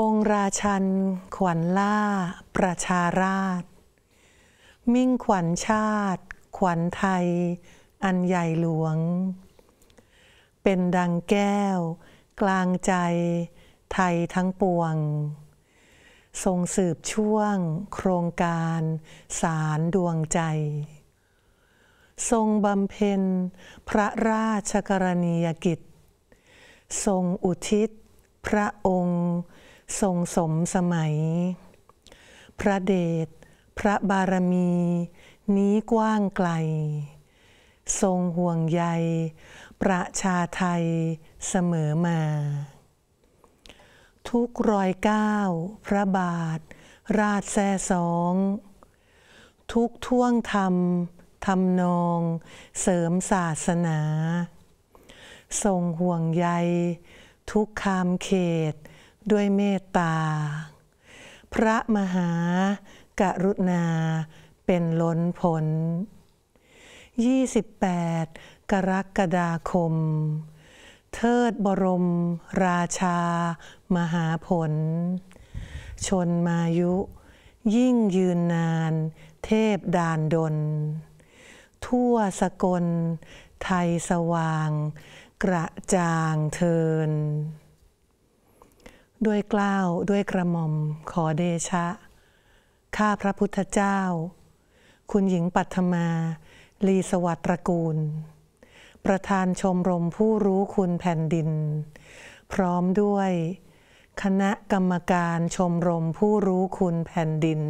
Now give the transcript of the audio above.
องค์ราชัน ขวัญล่า ประชาราชมิ่งขวัญชาติ ขวัญไทยอันใหญ่หลวง เป็นดังแก้ว กลางใจ ไทยทั้งปวง ทรงสืบช่วง โครงการ สารดวงใจ ทรงบำเพ็ญ พระราชกรณียกิจ ทรงอุทิศ พระองค์ทรงสมสมัย พระเดช พระบารมี นี้กว้างไกล ทรงห่วงใย ประชาไทยเสมอมา ทุกรอยก้าวพระบาท ราชแซ่สอง ทุกท่วงธรรมทำนอง เสริมศาสนา ทรงห่วงใย ทุกคามเขตด้วยเมตตา พระมหากรุณาเป็นล้นผล28กรกฎาคม เทิดบรมราชามหาผล ชนมายุ ยิ่งยืนนานเทพดานดลทั่วสกล ไทยสว่าง กระจ่างเทินด้วยกล้าว ด้วยกระหม่อมขอเดชะ ข้าพระพุทธเจ้า คุณหญิงปัทมา ลีสวัสตระกูล ประธานชมรมผู้รู้คุณแผ่นดิน พร้อมด้วย คณะกรรมการชมรมผู้รู้คุณแผ่นดิน